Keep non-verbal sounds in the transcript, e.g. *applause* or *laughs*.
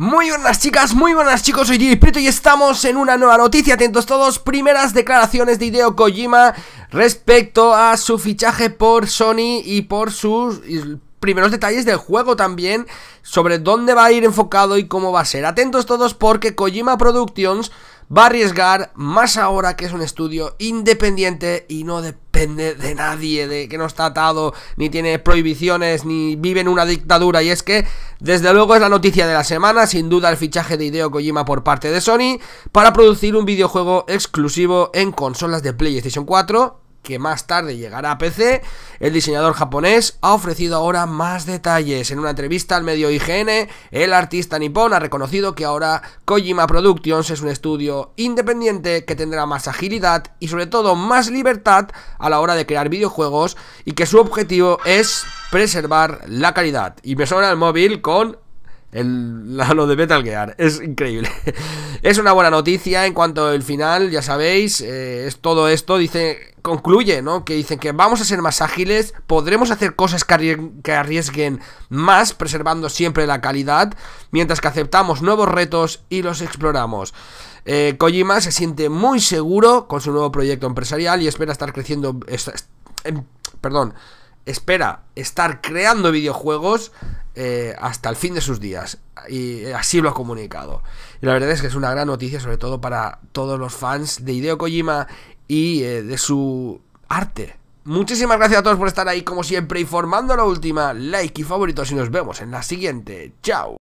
Muy buenas chicas, muy buenas chicos, soy DJ y estamos en una nueva noticia, atentos todos, primeras declaraciones de Hideo Kojima respecto a su fichaje por Sony y por sus primeros detalles del juego también, sobre dónde va a ir enfocado y cómo va a ser. Atentos todos porque Kojima Productions va a arriesgar más ahora que es un estudio independiente y no de de nadie, de que no está atado, ni tiene prohibiciones, ni vive en una dictadura. Y es que, desde luego, es la noticia de la semana, sin duda, el fichaje de Hideo Kojima por parte de Sony para producir un videojuego exclusivo en consolas de PlayStation 4 que más tarde llegará a PC, el diseñador japonés ha ofrecido ahora más detalles. En una entrevista al medio IGN, el artista nipón ha reconocido que ahora Kojima Productions es un estudio independiente que tendrá más agilidad y sobre todo más libertad a la hora de crear videojuegos y que su objetivo es preservar la calidad. Y me sobra el móvil con el, lo de Metal Gear es increíble. *laughs* Es una buena noticia en cuanto al final, ya sabéis, eh, es todo esto, dice, concluye, ¿no? Que dicen que vamos a ser más ágiles, podremos hacer cosas que arriesguen más, preservando siempre la calidad, mientras que aceptamos nuevos retos y los exploramos. Eh, Kojima se siente muy seguro con su nuevo proyecto empresarial y espera estar creciendo... Em, perdón, espera estar creando videojuegos eh, hasta el fin de sus días. Y así lo ha comunicado. Y la verdad es que es una gran noticia, sobre todo para todos los fans de Hideo Kojima y eh, de su arte. Muchísimas gracias a todos por estar ahí, como siempre, informando la última. Like y favorito, y nos vemos en la siguiente. ¡Chao!